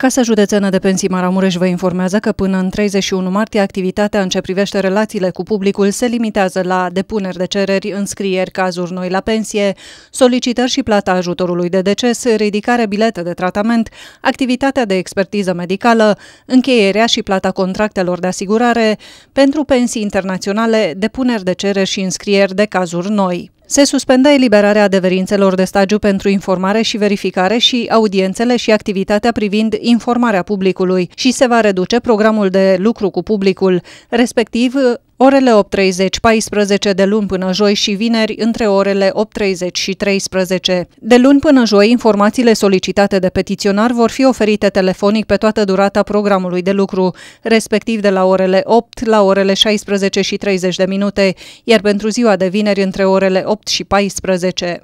Casa Județeană de Pensii Maramureș vă informează că până în 31 martie activitatea în ce privește relațiile cu publicul se limitează la depuneri de cereri, înscrieri, cazuri noi la pensie, solicitări și plata ajutorului de deces, ridicare bilete de tratament, activitatea de expertiză medicală, încheierea și plata contractelor de asigurare, pentru pensii internaționale, depuneri de cereri și înscrieri de cazuri noi. Se suspendă eliberarea adeverințelor de stagiu pentru informare și verificare și audiențele și activitatea privind informarea publicului și se va reduce programul de lucru cu publicul, respectiv Orele 8.30-14 de luni până joi și vineri între orele 8.30 și 13. De luni până joi, informațiile solicitate de petiționar vor fi oferite telefonic pe toată durata programului de lucru, respectiv de la orele 8 la orele 16 și 30 de minute, iar pentru ziua de vineri între orele 8 și 14.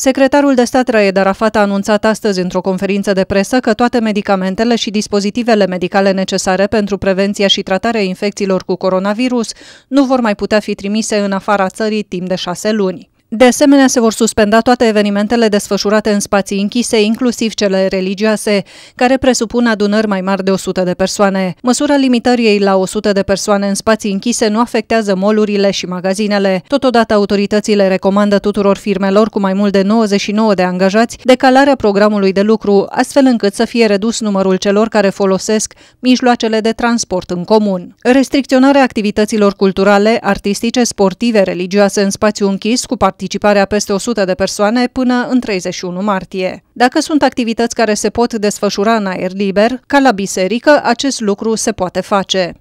Secretarul de stat Raed Arafat a anunțat astăzi într-o conferință de presă că toate medicamentele și dispozitivele medicale necesare pentru prevenția și tratarea infecțiilor cu coronavirus nu vor mai putea fi trimise în afara țării timp de șase luni. De asemenea, se vor suspenda toate evenimentele desfășurate în spații închise, inclusiv cele religioase, care presupun adunări mai mari de 100 de persoane. Măsura limitării la 100 de persoane în spații închise nu afectează molurile și magazinele. Totodată, autoritățile recomandă tuturor firmelor cu mai mult de 99 de angajați decalarea programului de lucru, astfel încât să fie redus numărul celor care folosesc mijloacele de transport în comun. Restricționarea activităților culturale, artistice, sportive, religioase în spațiu închis cu participarea peste 100 de persoane până în 31 martie. Dacă sunt activități care se pot desfășura în aer liber, ca la biserică, acest lucru se poate face.